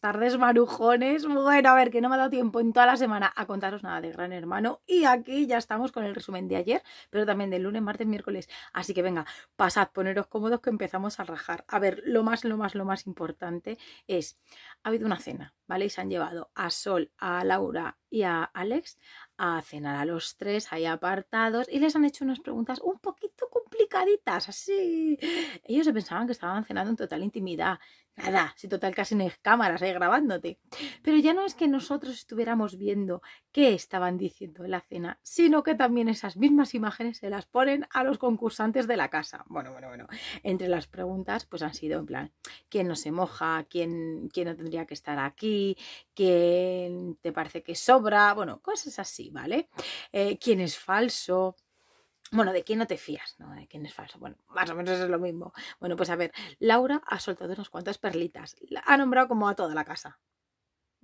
tardes marujones. Bueno, a ver, que no me ha dado tiempo en toda la semana a contaros nada de Gran Hermano. Y aquí ya estamos con el resumen de ayer, pero también del lunes, martes, miércoles. Así que venga, pasad, poneros cómodos que empezamos a rajar. A ver, lo más, lo más, lo más importante es, ha habido una cena, ¿vale? Y se han llevado a Sol, a Laura y a Alex a cenar a los tres ahí apartados y les han hecho unas preguntas un poquito Delicaditas, así. Ellos se pensaban que estaban cenando en total intimidad. Nada, si total casi no hay cámaras ahí grabándote. Pero ya no es que nosotros estuviéramos viendo qué estaban diciendo en la cena, sino que también esas mismas imágenes se las ponen a los concursantes de la casa. Bueno, bueno, bueno. Entre las preguntas, pues han sido en plan, ¿quién no se moja? ¿Quién, quién no tendría que estar aquí? ¿Quién te parece que sobra? Bueno, cosas así, ¿vale? Eh, ¿Quién es falso? Bueno, ¿de quién no te fías? ¿no? ¿De quién es falso? Bueno, más o menos es lo mismo. Bueno, pues a ver, Laura ha soltado unas cuantas perlitas. ha nombrado como a toda la casa.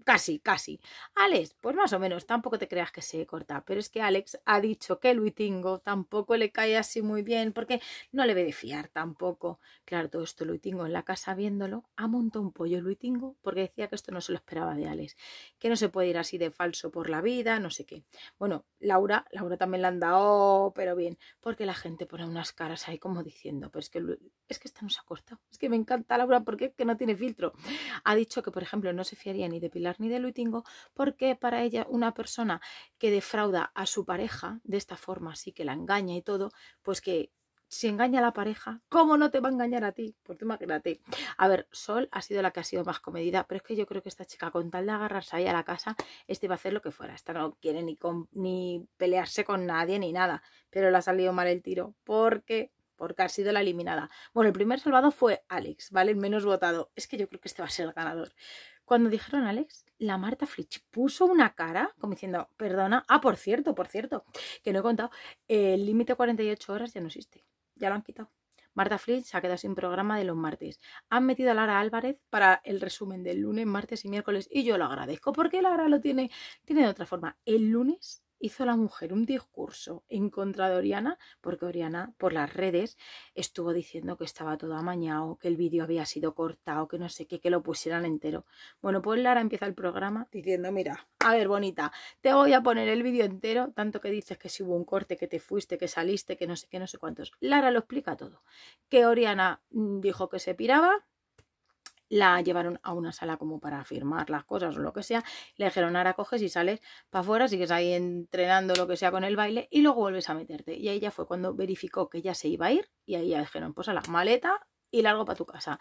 Casi, casi. Alex, pues más o menos, tampoco te creas que se corta, pero es que Alex ha dicho que Luitingo tampoco le cae así muy bien porque no le ve de fiar tampoco. Claro, todo esto Luitingo en la casa viéndolo, ha montado un pollo Luitingo porque decía que esto no se lo esperaba de Alex, que no se puede ir así de falso por la vida, no sé qué. Bueno, Laura, Laura también la han dado, pero bien, porque la gente pone unas caras ahí como diciendo, pero es que, es que esta no se ha cortado, es que me encanta Laura porque es que no tiene filtro. Ha dicho que, por ejemplo, no se fiaría ni de Pilar ni de Lutingo, porque para ella una persona que defrauda a su pareja, de esta forma así que la engaña y todo, pues que si engaña a la pareja, ¿cómo no te va a engañar a ti? Porque tú imagínate. A ver, Sol ha sido la que ha sido más comedida, pero es que yo creo que esta chica, con tal de agarrarse ahí a la casa, este va a hacer lo que fuera. Esta no quiere ni, ni pelearse con nadie ni nada, pero le ha salido mal el tiro, porque porque ha sido la eliminada. Bueno, el primer salvado fue Alex, ¿vale? El menos votado. Es que yo creo que este va a ser el ganador. Cuando dijeron Alex, la Marta Flitch puso una cara, como diciendo, perdona, ah, por cierto, por cierto, que no he contado, el límite 48 horas ya no existe, ya lo han quitado. Marta Flitch se ha quedado sin programa de los martes. Han metido a Lara Álvarez para el resumen del lunes, martes y miércoles y yo lo agradezco porque Lara lo tiene, tiene de otra forma. El lunes hizo la mujer un discurso en contra de Oriana, porque Oriana por las redes estuvo diciendo que estaba todo amañado, que el vídeo había sido cortado, que no sé qué, que lo pusieran entero. Bueno, pues Lara empieza el programa diciendo, mira, a ver, bonita, te voy a poner el vídeo entero, tanto que dices que si hubo un corte, que te fuiste, que saliste, que no sé qué, no sé cuántos. Lara lo explica todo. Que Oriana mm, dijo que se piraba, la llevaron a una sala como para firmar las cosas o lo que sea. Le dijeron, ahora coges y sales para afuera, sigues ahí entrenando lo que sea con el baile y luego vuelves a meterte. Y ahí ya fue cuando verificó que ya se iba a ir y ahí ya dijeron, pues a la maleta y largo para tu casa.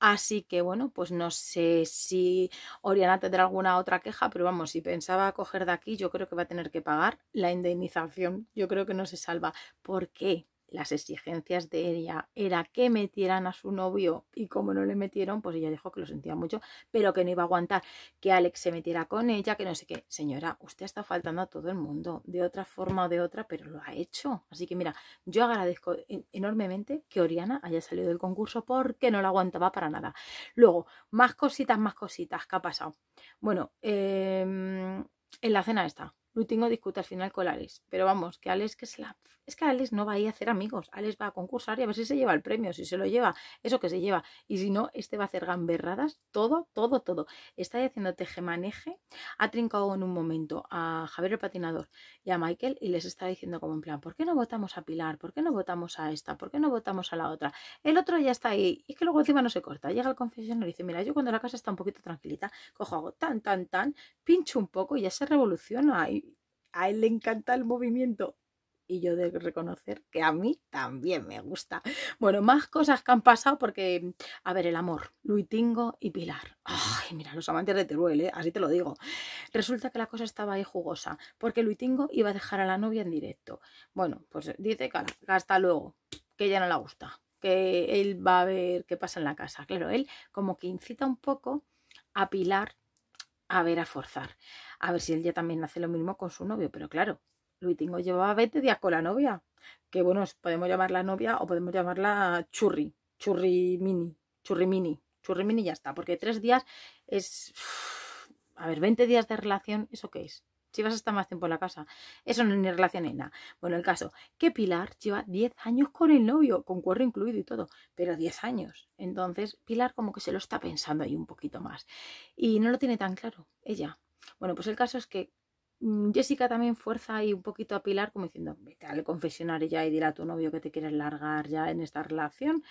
Así que bueno, pues no sé si Oriana tendrá alguna otra queja, pero vamos, si pensaba coger de aquí, yo creo que va a tener que pagar la indemnización. Yo creo que no se salva. ¿Por qué? las exigencias de ella era que metieran a su novio y como no le metieron, pues ella dijo que lo sentía mucho, pero que no iba a aguantar que Alex se metiera con ella, que no sé qué. Señora, usted está faltando a todo el mundo, de otra forma o de otra, pero lo ha hecho. Así que mira, yo agradezco enormemente que Oriana haya salido del concurso porque no la aguantaba para nada. Luego, más cositas, más cositas, ¿qué ha pasado? Bueno, em, en la cena está Lutingo tengo discuta al final con Alex. Pero vamos, que Alex que es la... Es que Alex no va a ir a hacer amigos. Alex va a concursar y a ver si se lleva el premio, si se lo lleva, eso que se lleva. Y si no, este va a hacer gamberradas, todo, todo, todo. Está ahí haciendo tejemaneje. Ha trincado en un momento a Javier el patinador y a Michael y les está diciendo como en plan, ¿por qué no votamos a Pilar? ¿Por qué no votamos a esta? ¿Por qué no votamos a la otra? El otro ya está ahí. Y es que luego encima no se corta. Llega al confesionario y dice, mira, yo cuando la casa está un poquito tranquilita, cojo hago tan, tan, tan, pincho un poco y ya se revoluciona. ahí a él le encanta el movimiento y yo debo reconocer que a mí también me gusta. Bueno, más cosas que han pasado porque, a ver, el amor, Luitingo y Pilar. Ay, mira, los amantes de Teruel, ¿eh? así te lo digo. Resulta que la cosa estaba ahí jugosa, porque Luitingo iba a dejar a la novia en directo. Bueno, pues dice que hasta luego, que ella no la gusta, que él va a ver qué pasa en la casa. Claro, él como que incita un poco a Pilar a ver a forzar, a ver si él ya también hace lo mismo con su novio, pero claro, Luitingo llevaba 20 días con la novia, que bueno, podemos llamarla novia o podemos llamarla churri, churri mini, churri mini, churri mini ya está, porque tres días es, a ver, 20 días de relación, ¿eso qué es? Si a estar más tiempo en la casa. Eso no es ni relación ni nada. Bueno, el caso, que Pilar lleva 10 años con el novio, con cuero incluido y todo, pero 10 años. Entonces, Pilar como que se lo está pensando ahí un poquito más. Y no lo tiene tan claro, ella. Bueno, pues el caso es que mm, Jessica también fuerza ahí un poquito a Pilar como diciendo, vete al confesionar ya y dile a tu novio que te quieres largar ya en esta relación.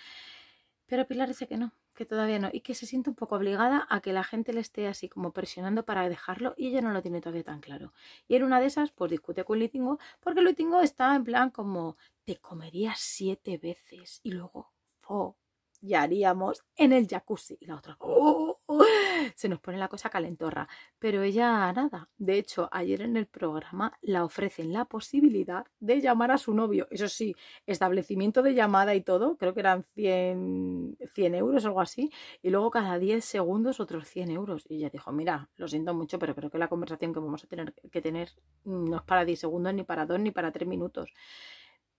Pero Pilar dice que no, que todavía no, y que se siente un poco obligada a que la gente le esté así como presionando para dejarlo y ella no lo tiene todavía tan claro. Y en una de esas, pues discute con Litingo, porque Litingo está en plan como, te comerías siete veces y luego, oh, ya haríamos en el jacuzzi. Y la otra, oh, se nos pone la cosa calentorra. Pero ella nada. De hecho, ayer en el programa la ofrecen la posibilidad de llamar a su novio. Eso sí, establecimiento de llamada y todo, creo que eran 100, 100 euros o algo así. Y luego cada 10 segundos otros 100 euros. Y ella dijo, mira, lo siento mucho, pero creo que la conversación que vamos a tener que tener mm, no es para 10 segundos, ni para 2, ni para 3 minutos.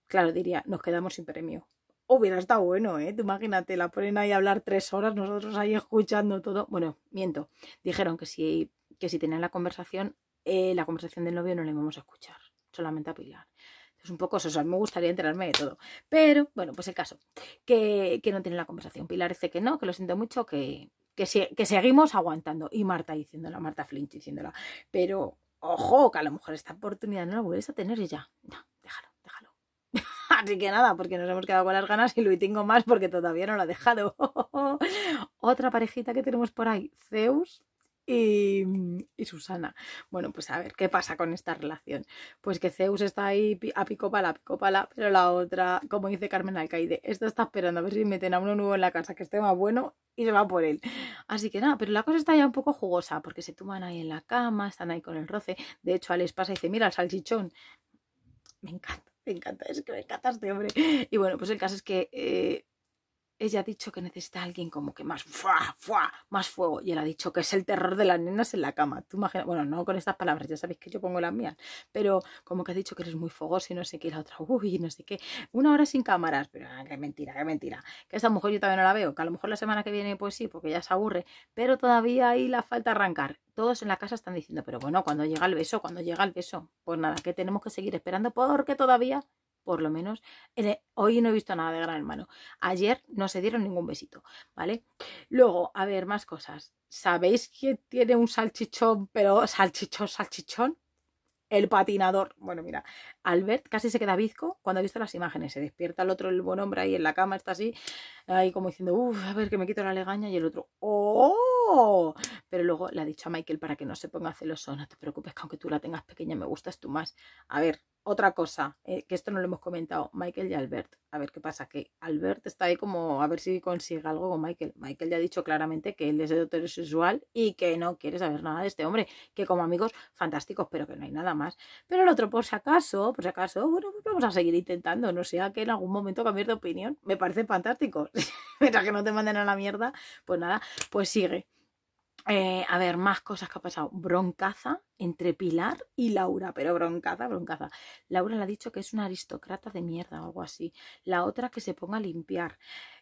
Claro, diría, nos quedamos sin premio hubiera estado bueno, ¿eh? Tú imagínate, la ponen ahí a hablar tres horas, nosotros ahí escuchando todo. Bueno, miento. Dijeron que si, que si tenían la conversación, eh, la conversación del novio no le vamos a escuchar, solamente a Pilar. Es un poco eso, me gustaría enterarme de todo. Pero, bueno, pues el caso, que, que no tienen la conversación. Pilar dice que no, que lo siento mucho, que, que, que seguimos aguantando. Y Marta diciéndola, Marta Flinch diciéndola. Pero, ojo, que a lo mejor esta oportunidad no la vuelves a tener y ya. No, Así que nada, porque nos hemos quedado con las ganas y lo tengo más porque todavía no lo ha dejado. Otra parejita que tenemos por ahí, Zeus y, Susana. Bueno, pues a ver, ¿qué pasa con esta relación? Pues que Zeus está ahí a pico pala, a pico pero la otra, como dice Carmen Alcaide, esto está esperando a ver si meten a uno nuevo en la casa que esté más bueno y se va por él. Así que nada, pero la cosa está ya un poco jugosa porque se tuman ahí en la cama, están ahí con el roce. De hecho, Alex pasa y dice, mira, el salchichón. Me encanta me encanta, es que me encanta este hombre. Y bueno, pues el caso es que eh, ella ha dicho que necesita alguien como que más más fuego. Y él ha dicho que es el terror de las nenas en la cama. Tú imaginas, bueno, no con estas palabras, ya sabéis que yo pongo las mías, pero como que ha dicho que eres muy fogoso y no sé qué, y la otra, uy, no sé qué. Una hora sin cámaras, pero qué mentira, ah, qué mentira. Que esa mujer yo también no la veo, que a lo mejor la semana que viene pues sí, porque ya se aburre, pero todavía ahí la falta arrancar. Todos en la casa están diciendo, pero bueno, cuando llega el beso, cuando llega el beso, pues nada, que tenemos que seguir esperando porque todavía por lo menos. Eh, hoy no he visto nada de Gran Hermano. Ayer no se dieron ningún besito, ¿vale? Luego, a ver, más cosas. ¿Sabéis quién tiene un salchichón, pero salchichón, salchichón? El patinador. Bueno, mira, Albert casi se queda bizco cuando ha visto las imágenes. Se despierta el otro, el buen hombre, ahí en la cama, está así, ahí como diciendo, uff, a ver que me quito la legaña. Y el otro, ¡oh! Pero luego le ha dicho a Michael para que no se ponga celoso, no te preocupes, aunque tú la tengas pequeña, me gustas tú más. A ver, otra cosa, eh, que esto no lo hemos comentado, Michael y Albert. A ver qué pasa, que Albert está ahí como a ver si consigue algo con Michael. Michael ya ha dicho claramente que él es heterosexual y que no quiere saber nada de este hombre, que como amigos fantásticos, pero que no hay nada más. Pero el otro, por si acaso, por si acaso, bueno, pues vamos a seguir intentando, no sea que en algún momento cambie de opinión. Me parece fantástico. Mientras que no te manden a la mierda, pues nada, pues sigue. Eh, a ver, más cosas que ha pasado. Broncaza entre Pilar y Laura, pero broncaza, broncaza. Laura le ha dicho que es una aristócrata de mierda o algo así. La otra que se ponga a limpiar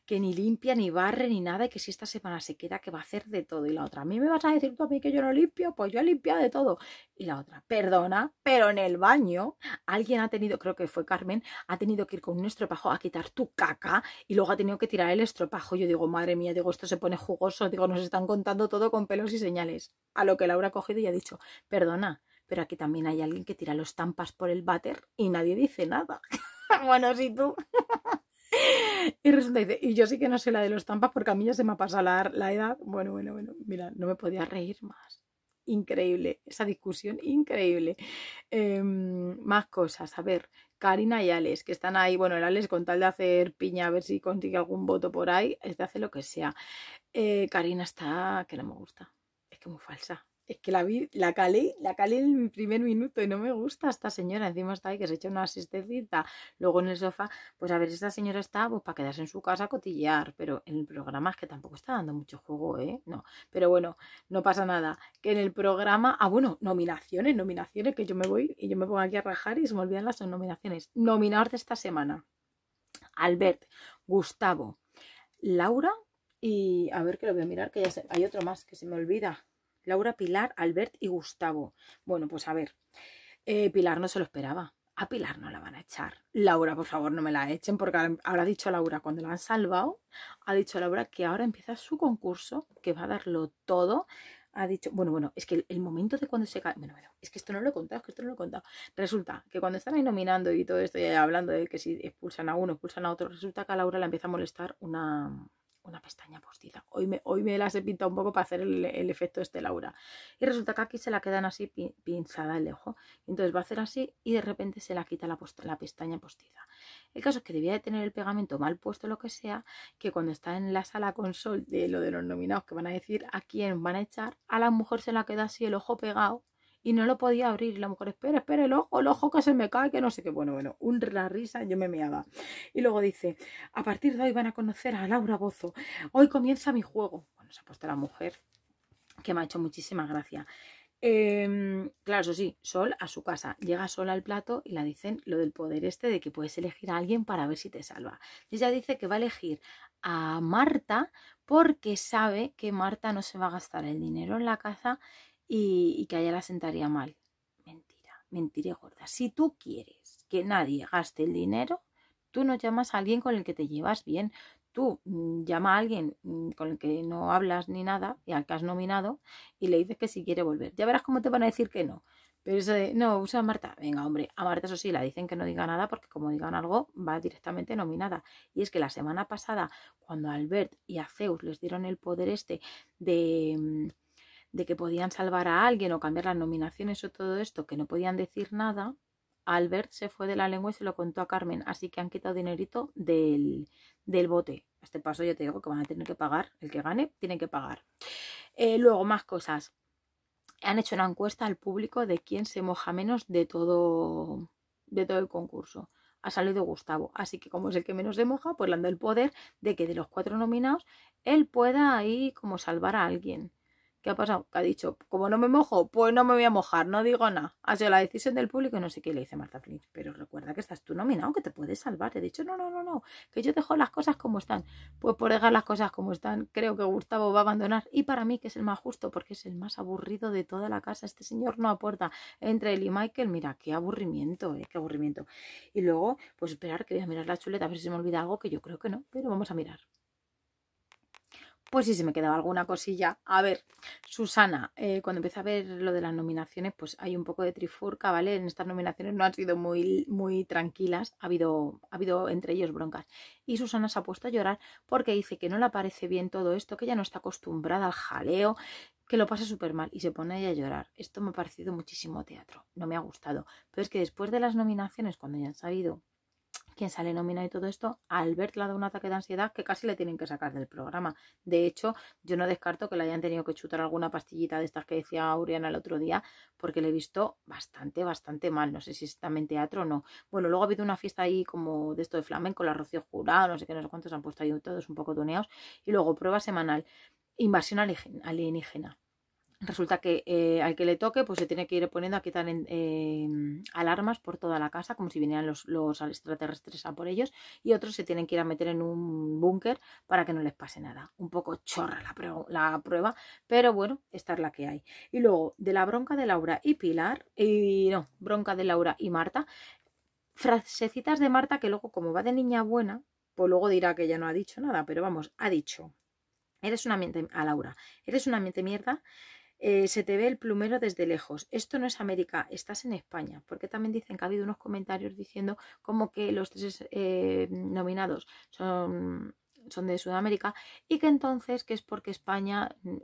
que ni limpia, ni barre, ni nada, y que si esta semana se queda, que va a hacer de todo. Y la otra, a mí me vas a decir tú a mí que yo no limpio, pues yo he limpiado de todo. Y la otra, perdona, pero en el baño alguien ha tenido, creo que fue Carmen, ha tenido que ir con un estropajo a quitar tu caca y luego ha tenido que tirar el estropajo. Yo digo, madre mía, digo, esto se pone jugoso, digo, nos están contando todo con pelos y señales. A lo que Laura ha cogido y ha dicho, perdona, pero aquí también hay alguien que tira los tampas por el váter y nadie dice nada. bueno, si tú. y resulta, dice, y yo sí que no sé la de los tampas porque a mí ya se me ha pasado la, edad. Bueno, bueno, bueno, mira, no me podía reír más increíble, esa discusión increíble. Em, más cosas, a ver, Karina y Alex, que están ahí, bueno, el Alex con tal de hacer piña, a ver si consigue algún voto por ahí, es de hacer lo que sea. Eh, Karina está, que no me gusta, es que muy falsa, es que la vi, la calé, la calé en mi primer minuto y no me gusta esta señora. Encima está ahí que se echa una asistecita. Luego en el sofá, pues a ver, esta señora está pues, para quedarse en su casa a cotillear, pero en el programa es que tampoco está dando mucho juego, ¿eh? No, pero bueno, no pasa nada. Que en el programa, ah, bueno, nominaciones, nominaciones, que yo me voy y yo me pongo aquí a rajar y se me olvidan las nominaciones. Nominados de esta semana. Albert, Gustavo, Laura y a ver que lo voy a mirar, que ya sé, hay otro más que se me olvida Laura, Pilar, Albert y Gustavo. Bueno, pues a ver, eh, Pilar no se lo esperaba. A Pilar no la van a echar. Laura, por favor, no me la echen, porque habrá dicho Laura, cuando la han salvado, ha dicho Laura que ahora empieza su concurso, que va a darlo todo. Ha dicho, bueno, bueno, es que el, momento de cuando se cae, bueno, bueno, es que esto no lo he contado, es que esto no lo he contado. Resulta que cuando están ahí nominando y todo esto, Y hablando de que si expulsan a uno, expulsan a otro, resulta que a Laura la empieza a molestar una, una pestaña postiza. Hoy me, hoy me las he pintado un poco para hacer el, efecto este Laura. Y resulta que aquí se la quedan así pinchada pinzada el ojo. Entonces va a hacer así y de repente se la quita la, pestaña postiza. El caso es que debía de tener el pegamento mal puesto, lo que sea, que cuando está en la sala con sol de lo de los nominados que van a decir a quién van a echar, a la mujer se la queda así el ojo pegado y no lo podía abrir. Y la mujer, espera, espera, el ojo, el ojo que se me cae, que no sé qué. Bueno, bueno, la risa, yo me meaba. Y luego dice, a partir de hoy van a conocer a Laura Bozo. Hoy comienza mi juego. Bueno, se ha puesto la mujer, que me ha hecho muchísima gracia. Em, claro, eso sí, Sol a su casa. Llega Sol al plato y la dicen lo del poder este de que puedes elegir a alguien para ver si te salva. ella dice que va a elegir a Marta porque sabe que Marta no se va a gastar el dinero en la casa y, que a ella la sentaría mal. Mentira, mentiré gorda. Si tú quieres que nadie gaste el dinero, tú no llamas a alguien con el que te llevas bien. Tú mm, llama a alguien mm, con el que no hablas ni nada y al que has nominado y le dices que si quiere volver. Ya verás cómo te van a decir que no. Pero eso de, no, usa a Marta. Venga, hombre, a Marta eso sí, la dicen que no diga nada porque como digan algo, va directamente nominada. Y es que la semana pasada, cuando Albert y a Zeus les dieron el poder este de mm, de que podían salvar a alguien o cambiar las nominaciones o todo esto, que no podían decir nada, Albert se fue de la lengua y se lo contó a Carmen, así que han quitado dinerito del, del bote. A este paso yo te digo que van a tener que pagar, el que gane tiene que pagar. Eh, luego, más cosas. Han hecho una encuesta al público de quién se moja menos de todo, de todo el concurso ha salido Gustavo. Así que como es el que menos se moja, pues le han dado el poder de que de los cuatro nominados él pueda ahí como salvar a alguien. ¿Qué ha pasado? Que ha dicho, como no me mojo, pues no me voy a mojar, no digo nada. Ha sido la decisión del público, no sé qué le dice Marta Flynn. Pero recuerda que estás tú nominado, que te puedes salvar. He dicho, no, no, no, no, que yo dejo las cosas como están. Pues por dejar las cosas como están, creo que Gustavo va a abandonar. Y para mí, que es el más justo, porque es el más aburrido de toda la casa. Este señor no aporta entre él y Michael. Mira, qué aburrimiento, eh, qué aburrimiento. Y luego, pues esperar que voy a mirar la chuleta, a ver si se me olvida algo, que yo creo que no, pero vamos a mirar. Pues sí, se me quedaba alguna cosilla. A ver, Susana, eh, cuando empecé a ver lo de las nominaciones, pues hay un poco de trifurca, ¿vale? En estas nominaciones no han sido muy, muy tranquilas, ha habido, ha habido entre ellos broncas. Y Susana se ha puesto a llorar porque dice que no le parece bien todo esto, que ya no está acostumbrada al jaleo, que lo pasa súper mal y se pone ella a llorar. Esto me ha parecido muchísimo teatro, no me ha gustado. Pero es que después de las nominaciones, cuando ya han salido quien sale nominado y todo esto, Albert le ha dado un ataque de ansiedad que casi le tienen que sacar del programa. De hecho, yo no descarto que le hayan tenido que chutar alguna pastillita de estas que decía Auriana el otro día, porque le he visto bastante, bastante mal. No sé si está en teatro o no. Bueno, luego ha habido una fiesta ahí como de esto de flamenco, la Rocío Jurado, no sé qué, no sé cuántos han puesto ahí todos un poco tuneados. Y luego prueba semanal, invasión alienígena resulta que eh, al que le toque, pues se tiene que ir poniendo aquí tan em, alarmas por toda la casa, como si vinieran los, los, extraterrestres a por ellos, y otros se tienen que ir a meter en un búnker para que no les pase nada. Un poco chorra la, la, prueba, pero bueno, esta es la que hay. Y luego, de la bronca de Laura y Pilar, y no, bronca de Laura y Marta, frasecitas de Marta que luego, como va de niña buena, pues luego dirá que ya no ha dicho nada, pero vamos, ha dicho. Eres una mente a Laura, eres una mente mierda eh, se te ve el plumero desde lejos. Esto no es América, estás en España. Porque también dicen que ha habido unos comentarios diciendo como que los tres eh, nominados son, son de Sudamérica y que entonces que es porque España mm,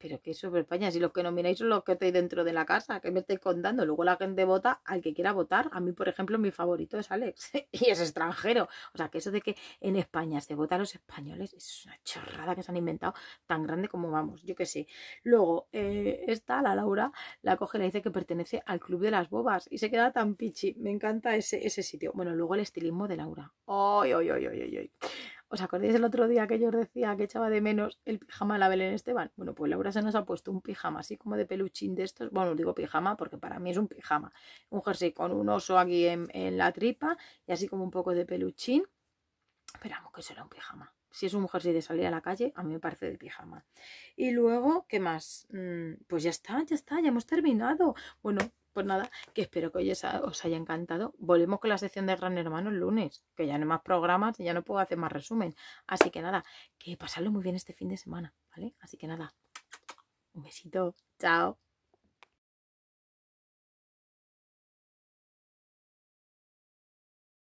pero que sobre España, si los que nomináis son los que estáis dentro de la casa, que me estáis contando, luego la gente vota al que quiera votar. A mí, por ejemplo, mi favorito es Alex y es extranjero. O sea, que eso de que en España se vota a los españoles es una chorrada que se han inventado tan grande como vamos, yo que sé. Luego, eh, esta, la Laura, la coge y le dice que pertenece al Club de las Bobas y se queda tan pichi. Me encanta ese, ese sitio. Bueno, luego el estilismo de Laura. ¡Ay, ay, ay, ay, ay! ¿Os acordáis el otro día que yo os decía que echaba de menos el pijama de la Belén Esteban? Bueno, pues Laura se nos ha puesto un pijama así como de peluchín de estos. Bueno, digo pijama porque para mí es un pijama. Un jersey con un oso aquí en, la tripa y así como un poco de peluchín. Pero vamos, que era un pijama. Si es un jersey de salir a la calle, a mí me parece de pijama. Y luego, ¿qué más? Mm, pues ya está, ya está, ya hemos terminado. Bueno, pues nada, que espero que hoy os haya encantado. Volvemos con la sección de Gran Hermano el lunes, que ya no hay más programas y ya no puedo hacer más resumen. Así que nada, que pasarlo muy bien este fin de semana, ¿vale? Así que nada, un besito, chao.